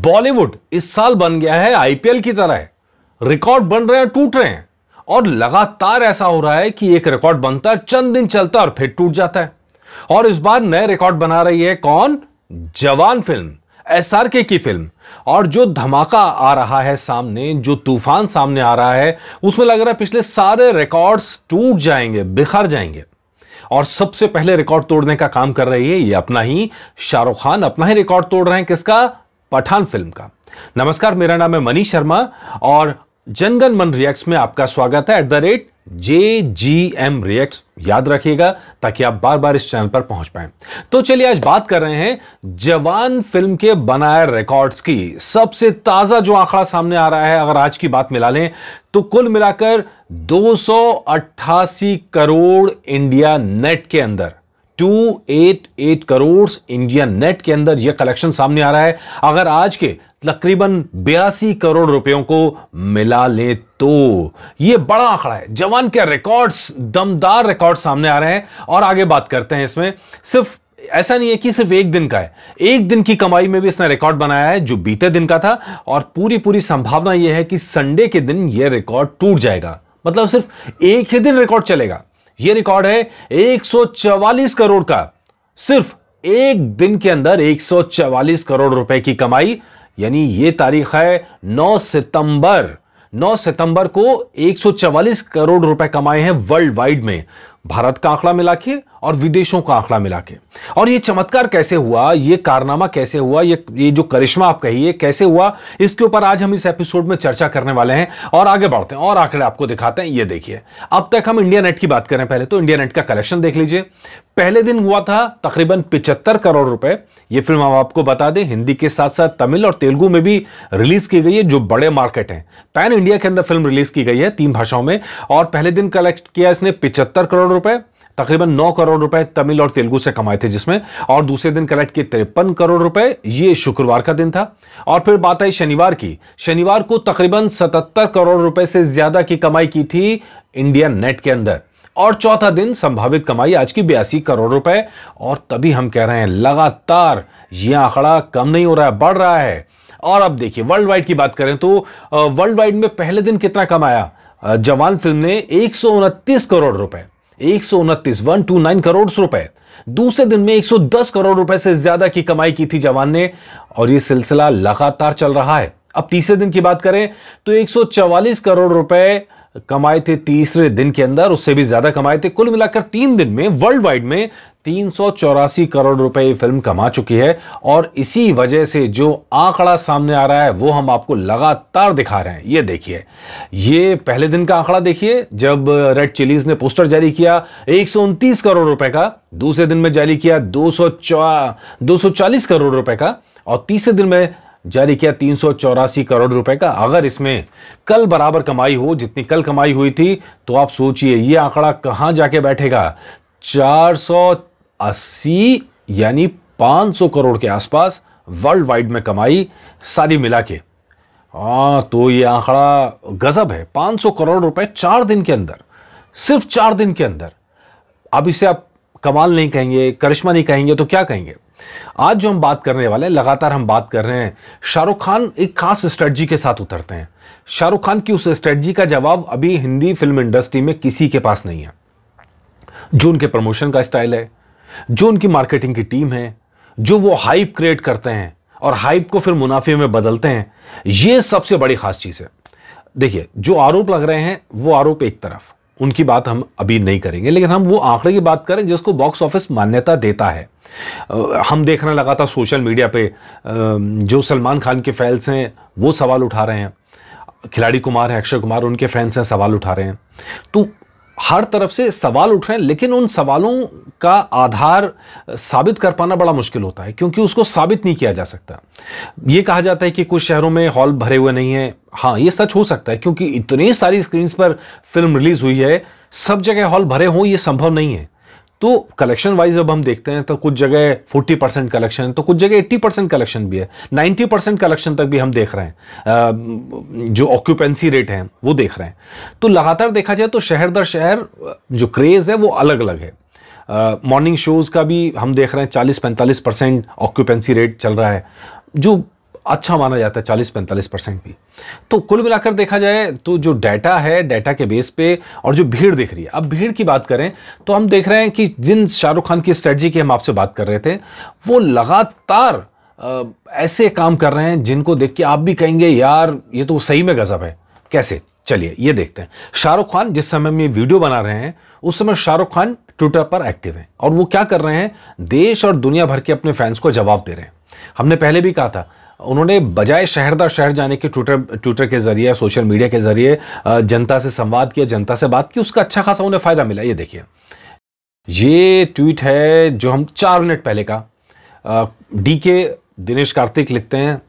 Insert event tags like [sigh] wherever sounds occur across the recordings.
बॉलीवुड इस साल बन गया है आईपीएल की तरह रिकॉर्ड बन रहे हैं टूट रहे हैं और लगातार ऐसा हो रहा है कि एक रिकॉर्ड बनता है चंद दिन चलता है और फिर टूट जाता है और इस बार नए रिकॉर्ड बना रही है कौन जवान फिल्म एसआरके की फिल्म और जो धमाका आ रहा है सामने जो तूफान सामने आ रहा है उसमें लग रहा है पिछले सारे रिकॉर्ड्स टूट जाएंगे बिखर जाएंगे और सबसे पहले रिकॉर्ड तोड़ने का काम कर रही है ये अपना ही शाहरुख खान अपना ही रिकॉर्ड तोड़ रहे हैं किसका पठान फिल्म का नमस्कार मेरा नाम है मनीष शर्मा और जनगण मन रिएक्ट्स में आपका स्वागत है at the rate J G M react याद रखिएगा ताकि आप बार बार इस चैनल पर पहुंच पाए तो चलिए आज बात कर रहे हैं जवान फिल्म के बनाए रिकॉर्ड्स की सबसे ताजा जो आंकड़ा सामने आ रहा है अगर आज की बात मिला लें तो कुल मिलाकर 288 करोड़ इंडिया नेट के अंदर 288 करोड़ इंडिया नेट के अंदर यह कलेक्शन सामने आ रहा है अगर आज के तकरीबन बयासी करोड़ रुपयों को मिला ले तो यह बड़ा आंकड़ा है जवान के रिकॉर्ड्स दमदार रिकॉर्ड सामने आ रहे हैं और आगे बात करते हैं इसमें सिर्फ ऐसा नहीं है कि सिर्फ एक दिन का है एक दिन की कमाई में भी इसने रिकॉर्ड बनाया है जो बीते दिन का था और पूरी पूरी संभावना यह है कि संडे के दिन यह रिकॉर्ड टूट जाएगा मतलब सिर्फ एक ही दिन रिकॉर्ड चलेगा ये रिकॉर्ड है 144 करोड़ का सिर्फ एक दिन के अंदर 144 करोड़ रुपए की कमाई यानी यह तारीख है 9 सितंबर 9 सितंबर को 144 करोड़ रुपए कमाए हैं वर्ल्ड वाइड में भारत का आंकड़ा मिला के और विदेशों का आंकड़ा मिला के और ये चमत्कार कैसे हुआ ये कारनामा कैसे हुआ ये ये जो करिश्मा आप कहिए कैसे हुआ इसके ऊपर आज हम इस एपिसोड में चर्चा करने वाले हैं और आगे बढ़ते हैं और आंकड़े आपको दिखाते हैं ये देखिए अब तक हम इंडिया नेट की बात करें पहले तो इंडिया नेट का कलेक्शन देख लीजिए पहले दिन हुआ था तकरीबन पिचहत्तर करोड़ रुपए ये फिल्म हम आपको बता दें हिंदी के साथ साथ तमिल और तेलुगु में भी रिलीज की गई है जो बड़े मार्केट हैं पैन इंडिया के अंदर फिल्म रिलीज की गई है तीन भाषाओं में और पहले दिन कलेक्ट किया इसने पिचहत्तर करोड़ करोड़ रुपए तकरीबन नौ करोड़ रुपए तमिल और तेलुगु से कमाए थे जिसमें और दूसरे दिन कलेक्ट किए तिरपन करोड़ रुपए ये शुक्रवार का दिन था और फिर बात आई शनिवार की शनिवार को तकरीबन सतहत्तर करोड़ रुपए से ज्यादा की कमाई की थी इंडिया नेट के अंदर और चौथा दिन संभावित कमाई आज की बयासी करोड़ रुपए और तभी हम कह रहे हैं लगातार ये आंकड़ा कम नहीं हो रहा है बढ़ रहा है और अब देखिए वर्ल्ड वाइड की बात करें तो वर्ल्ड वाइड में पहले दिन कितना कमाया जवान फिल्म ने एक करोड़ रुपए एक सौ उनतीस वन टू नाइन करोड़ रुपए दूसरे दिन में 110 करोड़ रुपए से ज्यादा की कमाई की थी जवान ने और यह सिलसिला लगातार चल रहा है अब तीसरे दिन की बात करें तो 144 करोड़ रुपए कमाए थे तीसरे दिन के अंदर उससे भी ज्यादा कमाए थे कुल मिलाकर तीन दिन में वर्ल्ड वाइड में तीन करोड़ रुपए फिल्म कमा चुकी है और इसी वजह से जो आंकड़ा सामने आ रहा है वो हम आपको लगातार दिखा रहे हैं ये देखिए ये पहले दिन का आंकड़ा देखिए जब रेड चिलीज ने पोस्टर जारी किया एक करोड़ रुपए का दूसरे दिन में जारी किया दो सौ करोड़ रुपए का और तीसरे दिन में जारी किया तीन करोड़ रुपए का अगर इसमें कल बराबर कमाई हो जितनी कल कमाई हुई थी तो आप सोचिए ये आंकड़ा कहां जाके बैठेगा 480 यानी 500 करोड़ के आसपास वर्ल्ड वाइड में कमाई सारी मिला के हाँ तो ये आंकड़ा गजब है 500 करोड़ रुपए चार दिन के अंदर सिर्फ चार दिन के अंदर अब इसे आप कमाल नहीं कहेंगे करिश्मा नहीं कहेंगे तो क्या कहेंगे आज जो हम बात करने वाले हैं लगातार हम बात कर रहे हैं शाहरुख खान एक खास स्ट्रेटजी के साथ उतरते हैं शाहरुख खान की उस स्ट्रेटजी का जवाब अभी हिंदी फिल्म इंडस्ट्री में किसी के पास नहीं है जो उनके प्रमोशन का स्टाइल है जो उनकी मार्केटिंग की टीम है जो वो हाइप क्रिएट करते हैं और हाइप को फिर मुनाफे में बदलते हैं ये सबसे बड़ी खास चीज़ है देखिए जो आरोप लग रहे हैं वो आरोप एक तरफ उनकी बात हम अभी नहीं करेंगे लेकिन हम वो आंकड़े की बात करें जिसको बॉक्स ऑफिस मान्यता देता है हम देखना लगा था सोशल मीडिया पे जो सलमान खान के फैंस हैं वो सवाल उठा रहे हैं खिलाड़ी कुमार हैं अक्षय कुमार उनके फैंस हैं सवाल उठा रहे हैं तो हर तरफ से सवाल उठ रहे हैं लेकिन उन सवालों का आधार साबित कर पाना बड़ा मुश्किल होता है क्योंकि उसको साबित नहीं किया जा सकता ये कहा जाता है कि कुछ शहरों में हॉल भरे हुए नहीं हैं हाँ ये सच हो सकता है क्योंकि इतनी सारी स्क्रीन्स पर फिल्म रिलीज़ हुई है सब जगह हॉल भरे हों ये संभव नहीं है तो कलेक्शन वाइज अब हम देखते हैं तो कुछ जगह 40 परसेंट कलेक्शन तो कुछ जगह 80 परसेंट कलेक्शन भी है 90 परसेंट कलेक्शन तक भी हम देख रहे हैं जो ऑक्यूपेंसी रेट है वो देख रहे हैं तो लगातार देखा जाए तो शहर दर शहर जो क्रेज़ है वो अलग अलग है मॉर्निंग शोज़ का भी हम देख रहे हैं 40-45 परसेंट ऑक्यूपेंसी रेट चल रहा है जो अच्छा माना जाता है चालीस पैंतालीस परसेंट भी तो कुल मिलाकर देखा जाए तो जो डाटा है डाटा के बेस पे और जो भीड़ देख रही है अब भीड़ की बात करें तो हम देख रहे हैं कि जिन शाहरुख खान की स्ट्रेटजी की हम आपसे बात कर रहे थे वो लगातार ऐसे काम कर रहे हैं जिनको देख के आप भी कहेंगे यार ये तो सही में गजब है कैसे चलिए ये देखते हैं शाहरुख खान जिस समय में वीडियो बना रहे हैं उस समय शाहरुख खान ट्विटर पर एक्टिव हैं और वो क्या कर रहे हैं देश और दुनिया भर के अपने फैंस को जवाब दे रहे हैं हमने पहले भी कहा था उन्होंने बजाय शहर दर शहर जाने के ट्विटर ट्विटर के जरिए सोशल मीडिया के जरिए जनता से संवाद किया जनता से बात की उसका अच्छा खासा उन्हें फ़ायदा मिला ये देखिए ये ट्वीट है जो हम चार मिनट पहले का डी के दिनेश कार्तिक लिखते हैं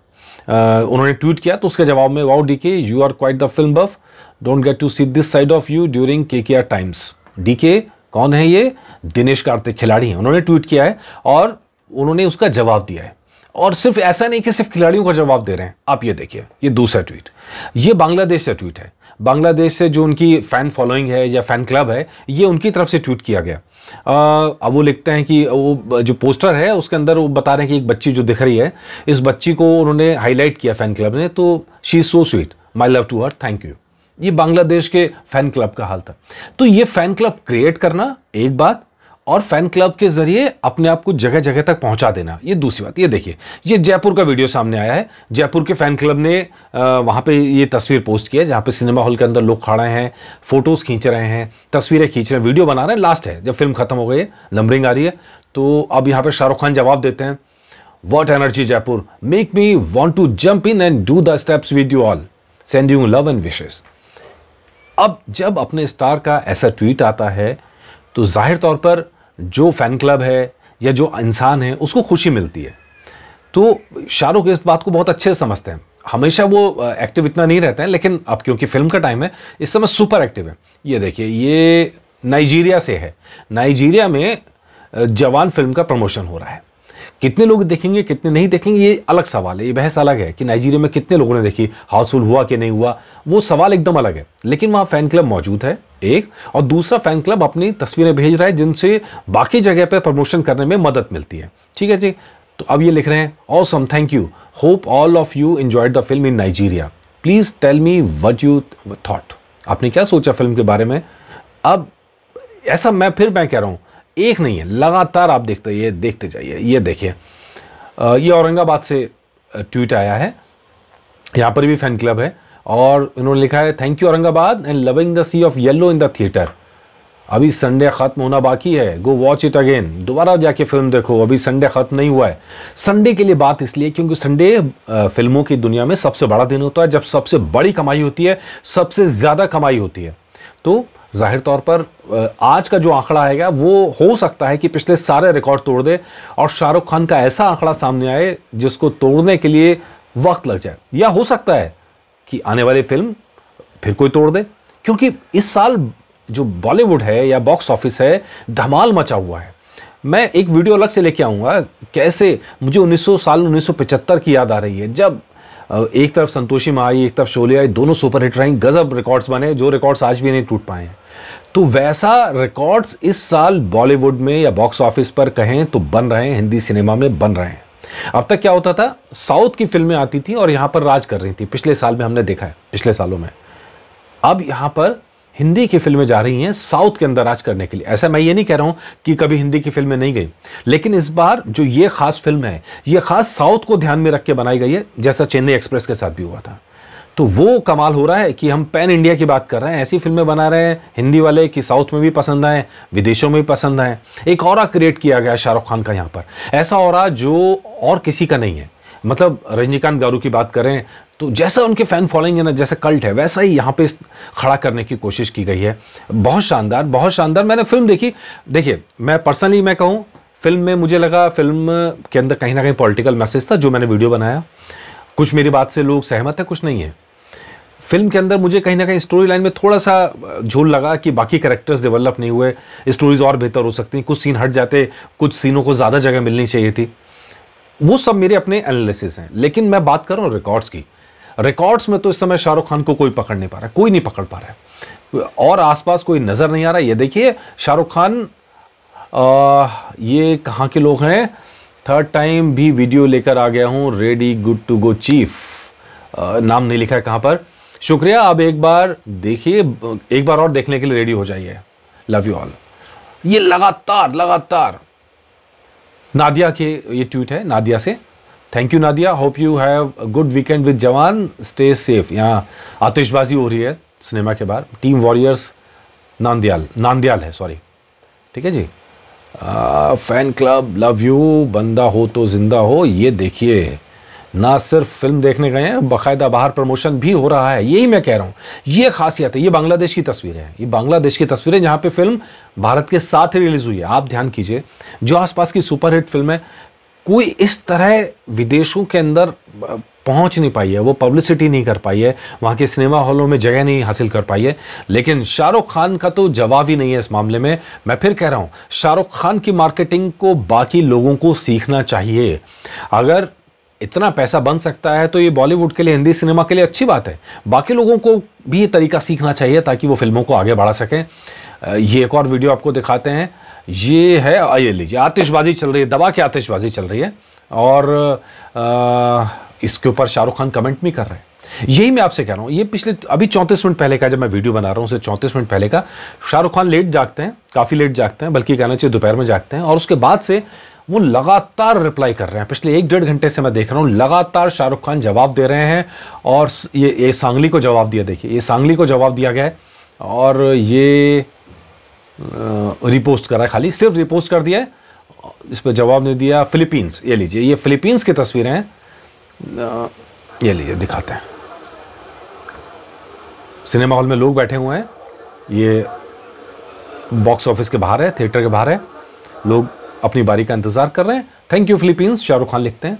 उन्होंने ट्वीट किया तो उसके जवाब में wow D K you are quite the film buff don't get to see this side of you during K K are times D के कौन है ये दिनेश कार्तिक खिलाड़ी हैं उन्होंने ट्वीट किया है और उन्होंने उसका जवाब दिया है और सिर्फ ऐसा नहीं कि सिर्फ खिलाड़ियों का जवाब दे रहे हैं आप ये देखिए ये दूसरा ट्वीट ये बांग्लादेश से ट्वीट है बांग्लादेश से जो उनकी फ़ैन फॉलोइंग है या फ़ैन क्लब है ये उनकी तरफ से ट्वीट किया गया अब वो लिखते हैं कि वो जो पोस्टर है उसके अंदर वो बता रहे हैं कि एक बच्ची जो दिख रही है इस बच्ची को उन्होंने हाईलाइट किया फ़ैन क्लब ने तो she is so sweet my love to her thank you ये बांग्लादेश के फ़ैन क्लब का हाल था तो ये फ़ैन क्लब क्रिएट करना एक बात और फैन क्लब के जरिए अपने आप को जगह जगह तक पहुंचा देना ये दूसरी बात ये देखिए ये जयपुर का वीडियो सामने आया है जयपुर के फैन क्लब ने वहाँ पे ये तस्वीर पोस्ट किया है जहाँ पे सिनेमा हॉल के अंदर लोग खड़े हैं फोटोज़ खींच रहे हैं तस्वीरें खींच रहे हैं वीडियो बना रहे हैं लास्ट है जब फिल्म खत्म हो गई है लंबरिंग आ रही है तो अब यहाँ पर शाहरुख खान जवाब देते हैं what energy Jaipur make me want to jump in and do the steps with you all send you love and wishes अब जब अपने स्टार का ऐसा ट्वीट आता है तो जाहिर तौर पर जो फैन क्लब है या जो इंसान है उसको खुशी मिलती है तो शाहरुख इस बात को बहुत अच्छे से समझते हैं हमेशा वो एक्टिव इतना नहीं रहते हैं लेकिन अब क्योंकि फिल्म का टाइम है इस समय सुपर एक्टिव है ये देखिए ये नाइजीरिया से है नाइजीरिया में जवान फिल्म का प्रमोशन हो रहा है कितने लोग देखेंगे कितने नहीं देखेंगे ये अलग सवाल है ये बहस अलग है कि नाइजीरिया में कितने लोगों ने देखी हाउसफुल हुआ कि नहीं हुआ वो सवाल एकदम अलग है लेकिन वहाँ फैन क्लब मौजूद है एक और दूसरा फैन क्लब अपनी तस्वीरें भेज रहा है जिनसे बाकी जगह पर प्रमोशन करने में मदद मिलती है ठीक है जी तो अब ये लिख रहे हैं awesome thank you hope all of you enjoyed the film in Nigeria please tell me what you thought आपने क्या सोचा फिल्म के बारे में अब ऐसा मैं फिर मैं कह रहा हूँ एक नहीं है लगातार आप देखते ये देखते जाइए ये देखिए ये औरंगाबाद से ट्वीट आया है यहाँ पर भी फैन क्लब है और इन्होंने लिखा है thank you Aurangabad and loving the sea of yellow in the theatre अभी संडे ख़त्म होना बाकी है गो वॉच इट अगेन दोबारा जाके फिल्म देखो अभी संडे ख़त्म नहीं हुआ है संडे के लिए बात इसलिए क्योंकि संडे फिल्मों की दुनिया में सबसे बड़ा दिन होता है जब सबसे बड़ी कमाई होती है सबसे ज़्यादा कमाई होती है तो जाहिर तौर पर आज का जो आंकड़ा आएगा वो हो सकता है कि पिछले सारे रिकॉर्ड तोड़ दे और शाहरुख खान का ऐसा आंकड़ा सामने आए जिसको तोड़ने के लिए वक्त लग जाए या हो सकता है कि आने वाली फिल्म फिर कोई तोड़ दे क्योंकि इस साल जो बॉलीवुड है या बॉक्स ऑफिस है धमाल मचा हुआ है मैं एक वीडियो अलग से लेके आऊँगा कैसे मुझे 1900 साल 1975 की याद आ रही है जब एक तरफ संतोषी माँ आई एक तरफ शोले आई दोनों सुपरहिट रहीं गजब रिकॉर्ड्स बने जो रिकॉर्ड्स आज भी नहीं टूट पाए हैं तो वैसा रिकॉर्ड्स इस साल बॉलीवुड में या बॉक्स ऑफिस पर कहें तो बन रहे हैं हिंदी सिनेमा में बन रहे हैं अब तक क्या होता था साउथ की फिल्में आती थी और यहां पर राज कर रही थी पिछले साल में हमने देखा है पिछले सालों में अब यहाँ पर हिंदी की फिल्में जा रही हैं साउथ के अंदर राज करने के लिए ऐसा मैं ये नहीं कह रहा हूं कि कभी हिंदी की फिल्में नहीं गई लेकिन इस बार जो ये खास फिल्म है ये खास साउथ को ध्यान में रख के बनाई गई है जैसा चेन्नई एक्सप्रेस के साथ भी हुआ था तो वो कमाल हो रहा है कि हम पैन इंडिया की बात कर रहे हैं ऐसी फिल्में बना रहे हैं हिंदी वाले कि साउथ में भी पसंद आए विदेशों में भी पसंद आए एक और क्रिएट किया गया शाहरुख खान का यहाँ पर ऐसा और जो और किसी का नहीं है मतलब रजनीकांत गारू की बात करें तो जैसा उनके फ़ैन फॉलोइंग है ना जैसा कल्ट है वैसा ही यहाँ पे खड़ा करने की कोशिश की गई है बहुत शानदार बहुत शानदार मैंने फिल्म देखी देखिए मैं पर्सनली मैं कहूँ फिल्म में मुझे लगा फिल्म के अंदर कहीं ना कहीं पॉलिटिकल मैसेज था जो मैंने वीडियो बनाया कुछ मेरी बात से लोग सहमत है कुछ नहीं है फिल्म के अंदर मुझे कहीं ना कहीं स्टोरी लाइन में थोड़ा सा झोल लगा कि बाकी करेक्टर्स डेवलप नहीं हुए स्टोरीज और बेहतर हो सकती हैं कुछ सीन हट जाते कुछ सीनों को ज़्यादा जगह मिलनी चाहिए थी वो सब मेरे अपने एनालिसिस हैं लेकिन मैं बात कर रहा हूँ रिकॉर्ड्स की रिकॉर्ड्स में तो इस समय शाहरुख खान को कोई पकड़ नहीं पा रहा कोई नहीं पकड़ पा रहा है और आसपास कोई नज़र नहीं आ रहा ये देखिए शाहरुख खान आ, ये कहाँ के लोग हैं थर्ड टाइम भी वीडियो लेकर आ गया हूँ ready good to go chief आ, नाम नहीं लिखा है कहाँ पर शुक्रिया अब एक बार देखिए एक बार और देखने के लिए रेडी हो जाइए लव यू ऑल ये लगातार लगातार नादिया के ये ट्वीट है नादिया से thank you Nadia hope you have good weekend with Jawan stay safe यहाँ आतिशबाजी हो रही है सिनेमा के बाहर टीम वॉरियर्स नांदियाल नांदयाल है सॉरी ठीक है जी आ, फैन क्लब लव यू बंदा हो तो जिंदा हो ये देखिए ना सिर्फ फिल्म देखने गए हैं बाकायदा बाहर प्रमोशन भी हो रहा है यही मैं कह रहा हूँ ये खासियत है ये बांग्लादेश की तस्वीरें हैं ये बांग्लादेश की तस्वीरें जहाँ पे फिल्म भारत के साथ रिलीज़ हुई है आप ध्यान कीजिए जो आसपास की सुपरहिट फिल्में कोई इस तरह विदेशों के अंदर पहुंच नहीं पाई है वो पब्लिसिटी नहीं कर पाई है वहाँ के सिनेमा हॉलों में जगह नहीं हासिल कर पाई है लेकिन शाहरुख खान का तो जवाब ही नहीं है इस मामले में मैं फिर कह रहा हूँ शाहरुख खान की मार्केटिंग को बाकी लोगों को सीखना चाहिए अगर इतना पैसा बन सकता है तो ये बॉलीवुड के लिए हिंदी सिनेमा के लिए अच्छी बात है बाकी लोगों को भी ये तरीका सीखना चाहिए ताकि वो फिल्मों को आगे बढ़ा सकें ये एक और वीडियो आपको दिखाते हैं ये है ये लीजिए आतिशबाजी चल रही है दबा के आतिशबाजी चल रही है और आ, इसके ऊपर शाहरुख खान कमेंट भी कर रहे हैं यही मैं आपसे कह रहा हूँ ये पिछले अभी चौंतीस मिनट पहले का जब मैं वीडियो बना रहा हूँ उसे चौंतीस मिनट पहले का शाहरुख खान लेट जागते हैं काफ़ी लेट जागते हैं बल्कि कहना चाहिए दोपहर में जागते हैं और उसके बाद से वो लगातार रिप्लाई कर रहे हैं पिछले एक डेढ़ घंटे से मैं देख रहा हूँ लगातार शाहरुख खान जवाब दे रहे हैं और ये ये सांगली को जवाब दिया देखिए ये सांगली को जवाब दिया गया है और ये रिपोस्ट कर रहा है खाली सिर्फ रिपोस्ट कर दिया है इस पर जवाब नहीं दिया फिलीपींस ये लीजिए ये फिलीपींस की तस्वीरें हैं ये लीजिए दिखाते हैं सिनेमा हॉल में लोग बैठे हुए हैं ये बॉक्स ऑफिस के बाहर है थिएटर के बाहर है लोग अपनी बारी का इंतज़ार कर रहे हैं thank you Philippines Shahrukh Khan लिखते हैं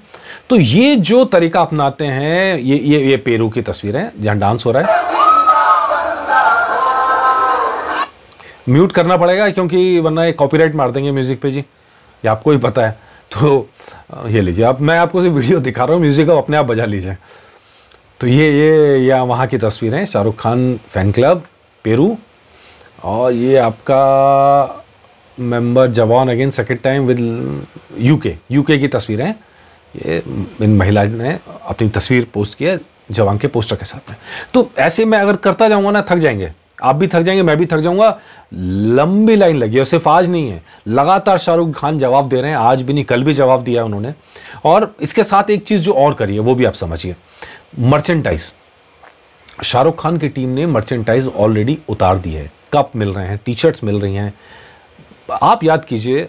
तो ये जो तरीका अपनाते हैं ये ये ये पेरू की तस्वीर है जहाँ डांस हो रहा है म्यूट करना पड़ेगा क्योंकि वरना ये कॉपीराइट मार देंगे म्यूज़िक पे जी ये आपको ही पता है तो ये लीजिए अब मैं आपको सिर्फ वीडियो दिखा रहा हूँ म्यूज़िक आप अपने आप बजा लीजिए तो ये ये या वहाँ की तस्वीरें Shahrukh Khan fan club Peru और ये आपका member Jawan again second time with UK UK की तस्वीरें ये इन महिला ने अपनी तस्वीर पोस्ट किया जवान के पोस्टर के साथ में तो ऐसे में अगर करता जाऊंगा ना थक जाएंगे आप भी थक जाएंगे मैं भी थक जाऊंगा लंबी लाइन लगी और सिर्फ आज नहीं है लगातार शाहरुख खान जवाब दे रहे हैं आज भी नहीं कल भी जवाब दिया उन्होंने और इसके साथ एक चीज़ जो और करी है वो भी आप समझिए मर्चेंटाइज शाहरुख खान की टीम ने मर्चेंटाइज ऑलरेडी उतार दी है कप मिल रहे हैं टी शर्ट्स मिल रही हैं आप याद कीजिए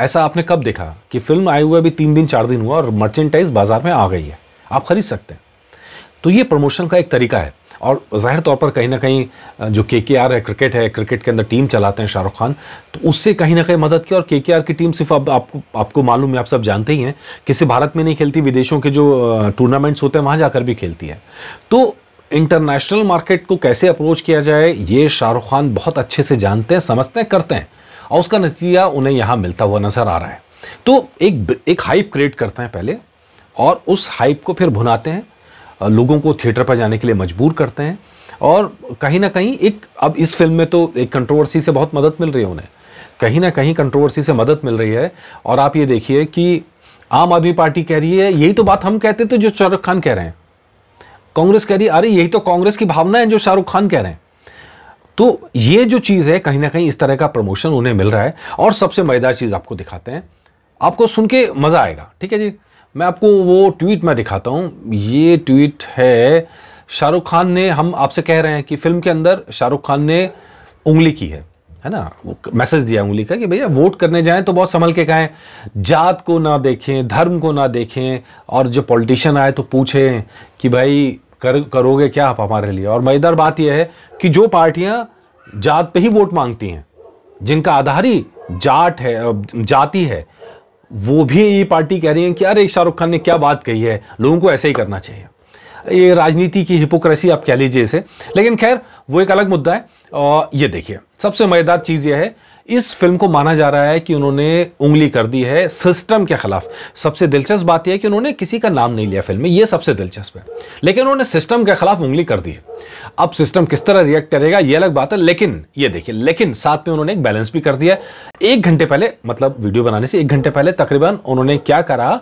ऐसा आपने कब देखा कि फिल्म आए हुए अभी तीन दिन चार दिन हुआ और मर्चेंटाइज बाजार में आ गई है आप खरीद सकते हैं तो ये प्रमोशन का एक तरीका है और ज़ाहिर तौर पर कहीं ना कहीं जो के के आर है क्रिकेट है क्रिकेट के अंदर टीम चलाते हैं शाहरुख खान तो उससे कहीं ना कहीं मदद की और के के आर की टीम सिर्फ अब आपको आपको मालूम है आप सब जानते ही हैं कि सिर्फ भारत में नहीं खेलती विदेशों के जो टूर्नामेंट्स होते हैं वहाँ जाकर भी खेलती है तो इंटरनेशनल मार्केट को कैसे अप्रोच किया जाए ये शाहरुख खान बहुत अच्छे से जानते हैं समझते हैं करते हैं और उसका नतीजा उन्हें यहाँ मिलता हुआ नज़र आ रहा है तो एक एक हाइप क्रिएट करते हैं पहले और उस हाइप को फिर भुनाते हैं लोगों को थिएटर पर जाने के लिए मजबूर करते हैं और कहीं ना कहीं एक अब इस फिल्म में तो एक कंट्रोवर्सी से बहुत मदद मिल रही है उन्हें कहीं ना कहीं कंट्रोवर्सी से मदद मिल रही है और आप ये देखिए कि आम आदमी पार्टी कह रही है यही तो बात हम कहते थे जो शाहरुख खान कह रहे हैं कांग्रेस कह रही है अरे यही तो कांग्रेस की भावना है जो शाहरुख खान कह रहे हैं तो ये जो चीज़ है कहीं ना कहीं इस तरह का प्रमोशन उन्हें मिल रहा है और सबसे मजेदार चीज़ आपको दिखाते हैं आपको सुन के मज़ा आएगा ठीक है जी मैं आपको वो ट्वीट में दिखाता हूं ये ट्वीट है शाहरुख खान ने हम आपसे कह रहे हैं कि फिल्म के अंदर शाहरुख खान ने उंगली की है है ना वो मैसेज दिया उंगली का कि भैया वोट करने जाएं तो बहुत संभल के कहें जात को ना देखें धर्म को ना देखें और जो पॉलिटिशियन आए तो पूछें कि भाई कर करोगे क्या आप हमारे लिए और मजेदार बात यह है कि जो पार्टियां जात पे ही वोट मांगती हैं जिनका आधार ही जाट है जाति है वो भी ये पार्टी कह रही है कि अरे शाहरुख खान ने क्या बात कही है लोगों को ऐसे ही करना चाहिए ये राजनीति की हिपोक्रेसी आप कह लीजिए इसे लेकिन खैर वो एक अलग मुद्दा है और ये देखिए सबसे मजेदार चीज़ यह है इस फिल्म को माना जा रहा है कि उन्होंने उंगली कर दी है सिस्टम के खिलाफ सबसे दिलचस्प बात यह है कि उन्होंने किसी का नाम नहीं लिया फिल्म में यह सबसे दिलचस्प है लेकिन उन्होंने सिस्टम के खिलाफ उंगली कर दी है अब सिस्टम किस तरह रिएक्ट करेगा यह अलग बात है लेकिन यह देखिए लेकिन साथ में उन्होंने एक बैलेंस भी कर दिया एक घंटे पहले मतलब वीडियो बनाने से एक घंटे पहले तकरीबन उन्होंने क्या करा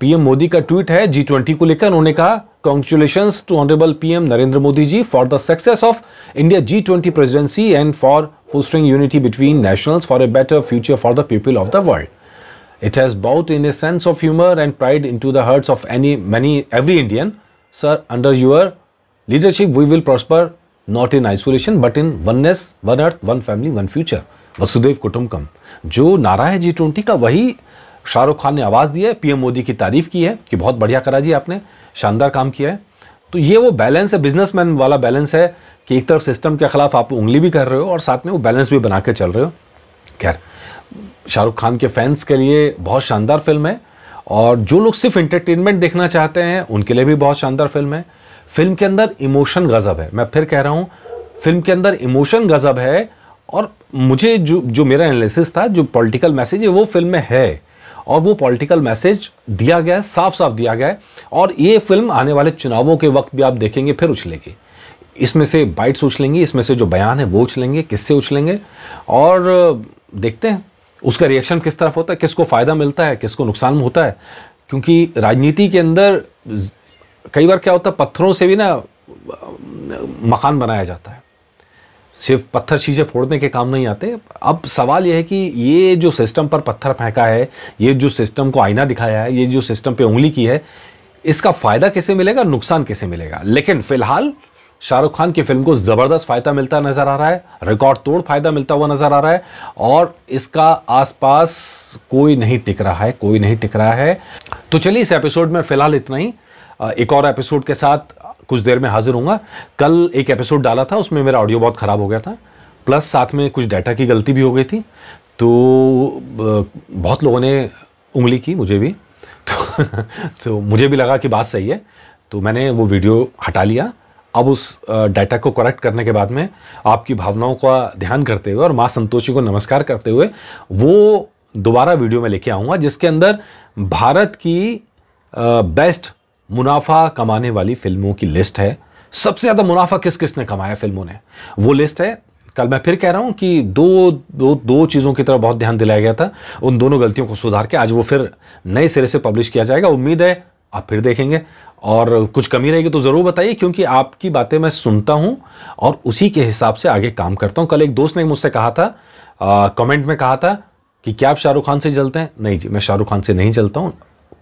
पीएम मोदी का ट्वीट है जी को लेकर उन्होंने कहा Congratulations to Honorable PM Narendra Modi ji for the success of India G20 presidency and for fostering unity between nationals for a better future for the people of the world. It has brought in a sense of humor and pride into the hearts of any many every Indian. Sir, under your leadership, we will prosper not in isolation but in oneness, one earth, one family, one future. Vasudev कुटुम्बकम जो नारा है G twenty का वही शाहरुख खान ने आवाज़ दी है PM Modi की तारीफ की है कि बहुत बढ़िया करा जी आपने शानदार काम किया है तो ये वो बैलेंस है बिजनेसमैन वाला बैलेंस है कि एक तरफ सिस्टम के खिलाफ आप उंगली भी कर रहे हो और साथ में वो बैलेंस भी बना के चल रहे हो खैर शाहरुख खान के फैंस के लिए बहुत शानदार फिल्म है और जो लोग सिर्फ इंटरटेनमेंट देखना चाहते हैं उनके लिए भी बहुत शानदार फिल्म है फिल्म के अंदर इमोशन गज़ब है मैं फिर कह रहा हूँ फिल्म के अंदर इमोशन गज़ब है और मुझे जो जो मेरा एनालिसिस था जो पॉलिटिकल मैसेज है वो फिल्म में है और वो पॉलिटिकल मैसेज दिया गया है साफ साफ दिया गया है और ये फिल्म आने वाले चुनावों के वक्त भी आप देखेंगे फिर उछलेगी इसमें से बाइट्स उछलेंगी इसमें से जो बयान है वो उछलेंगे किससे उछलेंगे और देखते हैं उसका रिएक्शन किस तरफ होता है किसको फ़ायदा मिलता है किसको नुकसान होता है क्योंकि राजनीति के अंदर कई बार क्या होता है पत्थरों से भी ना मकान बनाया जाता है सिर्फ पत्थर शीशे फोड़ने के काम नहीं आते अब सवाल यह है कि ये जो सिस्टम पर पत्थर फेंका है ये जो सिस्टम को आईना दिखाया है ये जो सिस्टम पे उंगली की है इसका फ़ायदा कैसे मिलेगा नुकसान कैसे मिलेगा लेकिन फिलहाल शाहरुख खान की फिल्म को ज़बरदस्त फ़ायदा मिलता नज़र आ रहा है रिकॉर्ड तोड़ फायदा मिलता हुआ नज़र आ रहा है और इसका आसपास कोई नहीं टिक रहा है कोई नहीं टिक रहा है तो चलिए इस एपिसोड में फ़िलहाल इतना ही एक और एपिसोड के साथ कुछ देर में हाजिर हूँ कल एक एपिसोड डाला था उसमें मेरा ऑडियो बहुत ख़राब हो गया था प्लस साथ में कुछ डाटा की गलती भी हो गई थी तो बहुत लोगों ने उंगली की मुझे भी [laughs] तो, तो मुझे भी लगा कि बात सही है तो मैंने वो वीडियो हटा लिया अब उस डाटा को करेक्ट करने के बाद में आपकी भावनाओं का ध्यान करते हुए और माँ संतोषी को नमस्कार करते हुए वो दोबारा वीडियो में लेके आऊँगा जिसके अंदर भारत की बेस्ट मुनाफा कमाने वाली फिल्मों की लिस्ट है सबसे ज़्यादा मुनाफा किस किस ने कमाया फिल्मों ने वो लिस्ट है कल मैं फिर कह रहा हूं कि दो दो दो चीज़ों की तरफ बहुत ध्यान दिलाया गया था उन दोनों गलतियों को सुधार के आज वो फिर नए सिरे से पब्लिश किया जाएगा उम्मीद है आप फिर देखेंगे और कुछ कमी रहेगी तो ज़रूर बताइए क्योंकि आपकी बातें मैं सुनता हूँ और उसी के हिसाब से आगे काम करता हूँ कल एक दोस्त ने मुझसे कहा था कमेंट में कहा था कि क्या आप शाहरुख खान से जलते हैं नहीं जी मैं शाहरुख खान से नहीं जलता हूँ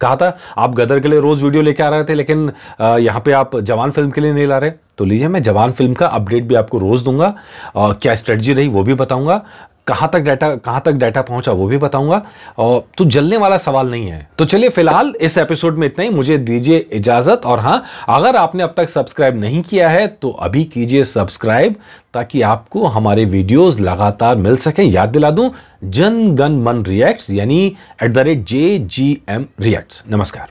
कहा था आप गदर के लिए रोज वीडियो लेके आ रहे थे लेकिन यहाँ पे आप जवान फिल्म के लिए नहीं ला रहे तो लीजिए मैं जवान फिल्म का अपडेट भी आपको रोज दूंगा आ, क्या स्ट्रेटजी रही वो भी बताऊंगा कहाँ तक डाटा कहाँ तक डाटा पहुंचा वो भी बताऊंगा और तो जलने वाला सवाल नहीं है तो चलिए फिलहाल इस एपिसोड में इतना ही मुझे दीजिए इजाजत और हाँ अगर आपने अब तक सब्सक्राइब नहीं किया है तो अभी कीजिए सब्सक्राइब ताकि आपको हमारे वीडियोस लगातार मिल सकें याद दिला दूं जन गन मन रिएक्ट्स यानी at the rate J G M reacts नमस्कार